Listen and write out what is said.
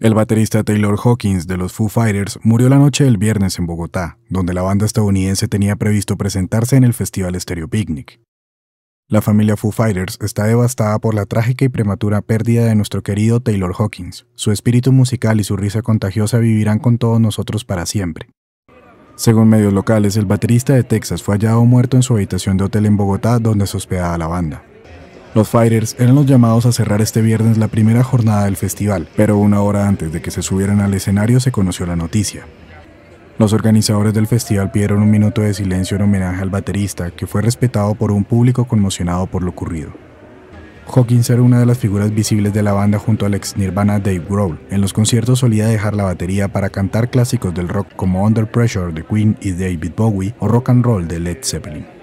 El baterista Taylor Hawkins de los Foo Fighters murió la noche del viernes en Bogotá, donde la banda estadounidense tenía previsto presentarse en el festival Stereo Picnic. La familia Foo Fighters está devastada por la trágica y prematura pérdida de nuestro querido Taylor Hawkins. Su espíritu musical y su risa contagiosa vivirán con todos nosotros para siempre. Según medios locales, el baterista de Texas fue hallado muerto en su habitación de hotel en Bogotá donde se hospedaba la banda. Los Fighters eran los llamados a cerrar este viernes la primera jornada del festival, pero una hora antes de que se subieran al escenario se conoció la noticia. Los organizadores del festival pidieron un minuto de silencio en homenaje al baterista, que fue respetado por un público conmocionado por lo ocurrido. Hawkins era una de las figuras visibles de la banda junto al ex Nirvana Dave Grohl. En los conciertos solía dejar la batería para cantar clásicos del rock como Under Pressure de Queen y David Bowie o Rock and Roll de Led Zeppelin.